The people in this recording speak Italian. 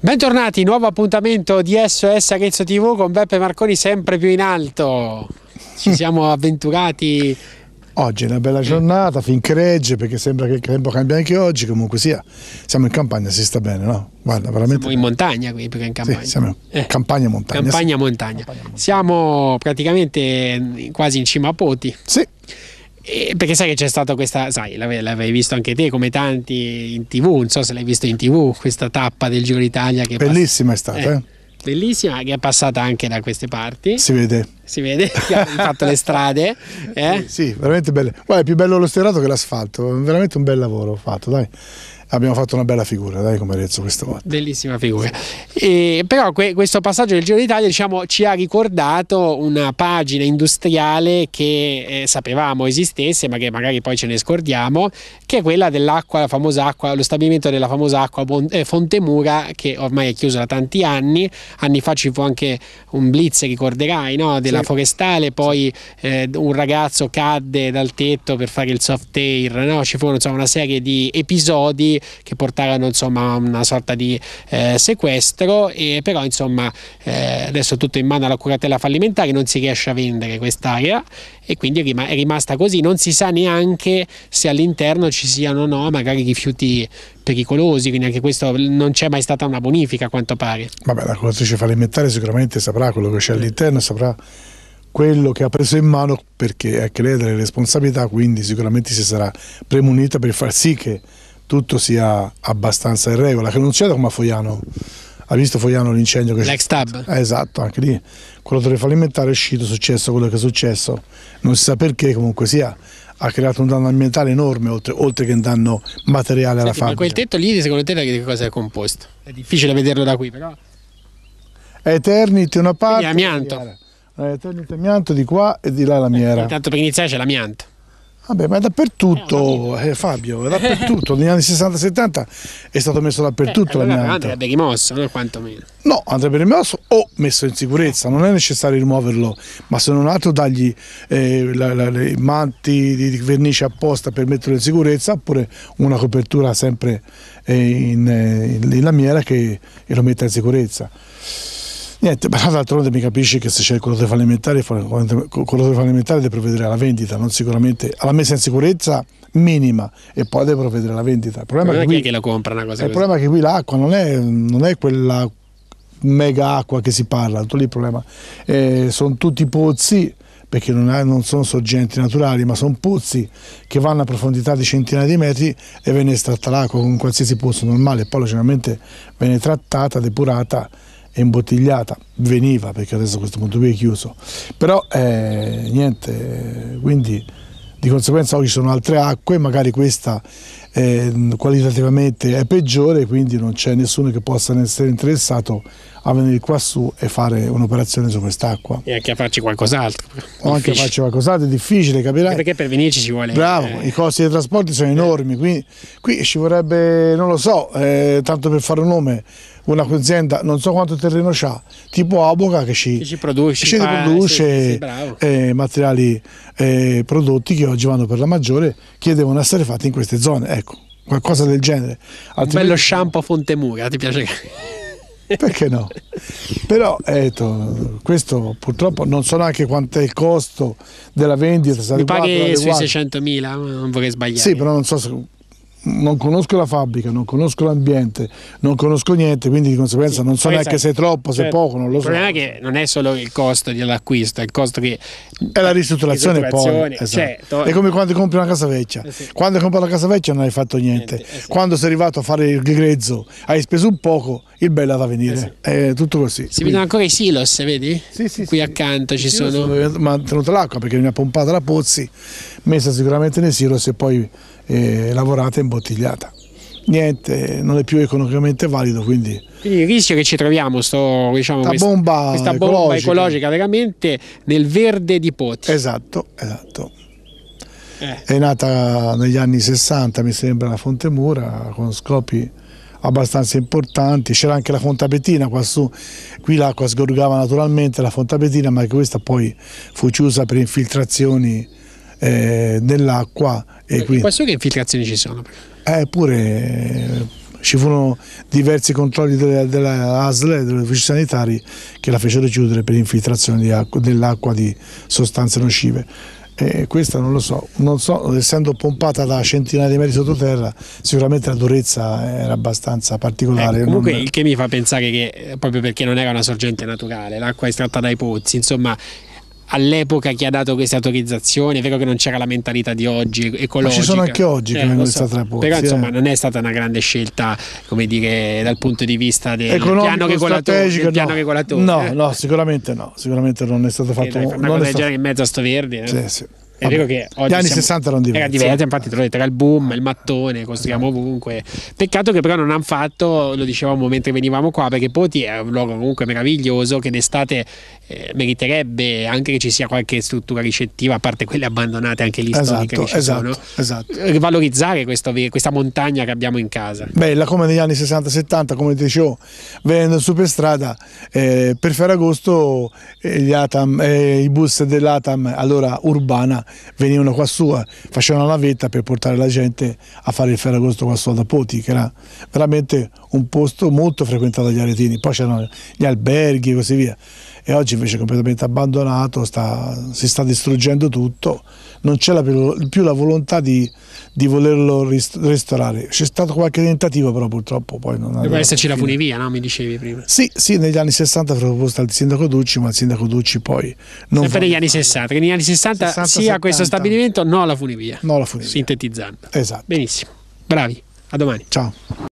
Bentornati, nuovo appuntamento di SOS Arezzo TV con Beppe Marconi sempre più in alto. Ci siamo avventurati. Oggi è una bella giornata, finché regge, perché sembra che il tempo cambia anche oggi, comunque sia. Siamo in campagna, si sta bene, no? Guarda, veramente. Siamo in montagna qui, perché in campagna. Sì, siamo in eh, campagna montagna. Campagna montagna. montagna. Siamo praticamente quasi in cima a Poti. Sì. Eh, perché sai che c'è stata questa, sai, l'avevi visto anche te come tanti in tv, non so se l'hai visto in tv, questa tappa del Giro d'Italia. Che Bellissima pass- è stata. Eh, eh, bellissima, che è passata anche da queste parti. Si vede. Si vede, che ha fatto le strade. Eh? Sì, sì, veramente belle. Guarda, è più bello lo sterato che l'asfalto, veramente un bel lavoro fatto, dai abbiamo fatto una bella figura, dai come Arezzo questa volta. Bellissima figura. E, però que questo passaggio del Giro d'Italia diciamo, ci ha ricordato una pagina industriale che eh, sapevamo esistesse, ma che magari poi ce ne scordiamo, che è quella dell'acqua, la famosa acqua, lo stabilimento della famosa acqua eh, Fontemura che ormai è chiuso da tanti anni, anni fa ci fu anche un blitz, ricorderai, no? della sì. forestale, poi eh, un ragazzo cadde dal tetto per fare il soft air, no? ci furono insomma, una serie di episodi che portarono insomma a una sorta di eh, sequestro e però insomma eh, adesso tutto in mano alla curatela fallimentare non si riesce a vendere quest'area e quindi è rimasta così, non si sa neanche se all'interno ci siano o no magari rifiuti pericolosi, quindi anche questo non c'è mai stata una bonifica a quanto pare. Vabbè, la curatrice fallimentare sicuramente saprà quello che c'è all'interno, saprà quello che ha preso in mano perché è che lei ha delle responsabilità, quindi sicuramente si sarà premunita per far sì che tutto sia abbastanza in regola, che non c'era come a Foiano. Ha visto Foiano l'incendio che c'è? L'ex tab. Eh, esatto, anche lì. Quello fallimentare è uscito, è successo quello che è successo. Non si sa perché, comunque sia ha creato un danno ambientale enorme oltre, oltre che un danno materiale alla Senti, fabbrica. quel tetto lì secondo te da che cosa è composto? È difficile vederlo da qui però. È Eternity una parte. Quindi è amianto. È Eternity amianto di qua e di là la eh, miera. Eh, intanto per iniziare c'è l'amianto. Vabbè, ma è dappertutto, eh, eh, Fabio, è dappertutto. Negli anni 60-70 è stato messo dappertutto eh, l'amianto. Andrebbe rimosso, no? Eh, quantomeno. No, andrebbe rimosso o messo in sicurezza, non è necessario rimuoverlo, ma se non altro dagli eh, la, manti di, vernice apposta per metterlo in sicurezza, oppure una copertura sempre eh, in, in, eh, in lamiera che lo metta in sicurezza. Niente, ma d'altronde mi capisci che se c'è il colore fallimentare, il colore fallimentare deve provvedere alla vendita, non sicuramente alla messa in sicurezza minima e poi deve provvedere alla vendita. Il problema, non è che, qui, è che la compra una cosa. Eh, il problema è che qui l'acqua non è, non è quella mega acqua che si parla, tutto lì il problema. Eh, sono tutti pozzi perché non, è, non, sono sorgenti naturali, ma sono pozzi che vanno a profondità di centinaia di metri e viene estratta l'acqua con qualsiasi pozzo normale, poi logicamente viene trattata, depurata e imbottigliata veniva perché adesso a questo punto qui è chiuso però eh, niente quindi di conseguenza oggi sono altre acque, magari questa è, ehm, qualitativamente è peggiore, quindi non c'è nessuno che possa essere interessato a venire quassù e fare un'operazione su quest'acqua. E anche a farci qualcos'altro. O anche a farci qualcos'altro, è difficile, capirai. Perché per venirci ci vuole... Bravo, eh... i costi dei trasporti sono enormi, quindi qui ci vorrebbe, non lo so, eh, tanto per fare un nome, una azienda, non so quanto terreno c'ha, tipo Aboca che ci, che ci produce, ci fa, produce sì, sì, eh, materiali, eh, prodotti che oggi vanno per la maggiore che devono essere fatte in queste zone, ecco, qualcosa del genere. Altrimenti... Un bello shampoo a Fontemura, ti piace? Perché no? Però eh, questo purtroppo non so neanche quanto è il costo della vendita. Mi paghi sui 600.000, non vorrei sbagliare. Sì, però non so se non conosco la fabbrica, non conosco l'ambiente, non conosco niente, quindi di conseguenza sì, non so neanche se è troppo, se è cioè, poco, non lo so. Il problema è che non è solo il costo dell'acquisto, è il costo che... È la ristrutturazione, ristrutturazione poi. Esatto. Cioè, è come quando compri una casa vecchia. Eh sì. Quando hai comprato la casa vecchia non hai fatto niente. niente eh sì. Quando sei arrivato a fare il grezzo hai speso un poco, il bello va a venire. Eh è tutto così. Si quindi... vedono ancora i silos, vedi? Sì, sì. Qui accanto ci sono... sono... Ma tenuta l'acqua perché mi ha pompata la Pozzi, messa sicuramente nei silos e poi eh, lavorata in bottiglia imbottigliata. Niente, non è più economicamente valido, quindi... Quindi il rischio che ci troviamo, sto, diciamo, questa, bomba, questa ecologica. bomba ecologica veramente nel verde di Poti. Esatto, esatto. Eh. È nata negli anni 60, mi sembra, la Fonte Mura, con scopi abbastanza importanti. C'era anche la Fonta Bettina quassù, qui l'acqua sgorgava naturalmente la Fonta Bettina, ma questa poi fu chiusa per infiltrazioni eh, dell'acqua. E quindi... Questo che infiltrazioni ci sono? Eppure eh, eh, ci furono diversi controlli della, della ASL, degli sanitari, che la fecero chiudere per infiltrazione dell'acqua di sostanze nocive. E questa non lo so, non so, essendo pompata da centinaia di metri sottoterra, sicuramente la durezza era abbastanza particolare. Eh, comunque non... il che mi fa pensare che eh, proprio perché non era una sorgente naturale, l'acqua estratta dai pozzi, insomma all'epoca chi ha dato queste autorizzazioni, è vero che non c'era la mentalità di oggi e Ma ci sono anche oggi eh, che vengono so, strapozzi. Però insomma eh. non è stata una grande scelta, come dire, dal punto di vista del Economico, piano regolatore. Del piano no. Regolatore, no, eh. no, sicuramente no, sicuramente non è stato fatto. Una cosa del genere in mezzo a sto verde. Eh. Sì, sì è vero che oggi gli anni siamo, 60 erano diversi. Era diverso, infatti, trovate tra il boom, il mattone, costruiamo ovunque. Peccato che però non hanno fatto, lo dicevamo mentre venivamo qua, perché Poti è un luogo comunque meraviglioso che d'estate eh, meriterebbe anche che ci sia qualche struttura ricettiva, a parte quelle abbandonate anche lì esatto, esatto, sono, esatto. Eh, valorizzare questo, questa montagna che abbiamo in casa. Bella come negli anni 60-70, come dicevo, venendo su per strada, eh, per Ferragosto eh, gli Atam, eh, i bus dell'Atam, allora urbana, venivano qua su, eh, facevano la vetta per portare la gente a fare il Ferragosto qua su da Poti, che era veramente un posto molto frequentato dagli aretini, poi c'erano gli alberghi e così via e oggi invece è completamente abbandonato, sta, si sta distruggendo tutto, non c'è più la volontà di, di volerlo restaurare. C'è stato qualche tentativo però purtroppo poi non ha... Deve esserci la funivia, no? mi dicevi prima. Sì, sì, negli anni 60 fu proposta al sindaco Ducci, ma il sindaco Ducci poi... Non Sempre negli anni 60, perché negli anni 60, 60 sia 70. questo stabilimento, no alla funivia. No alla funivia. Sintetizzando. Esatto. Benissimo, bravi, a domani. Ciao.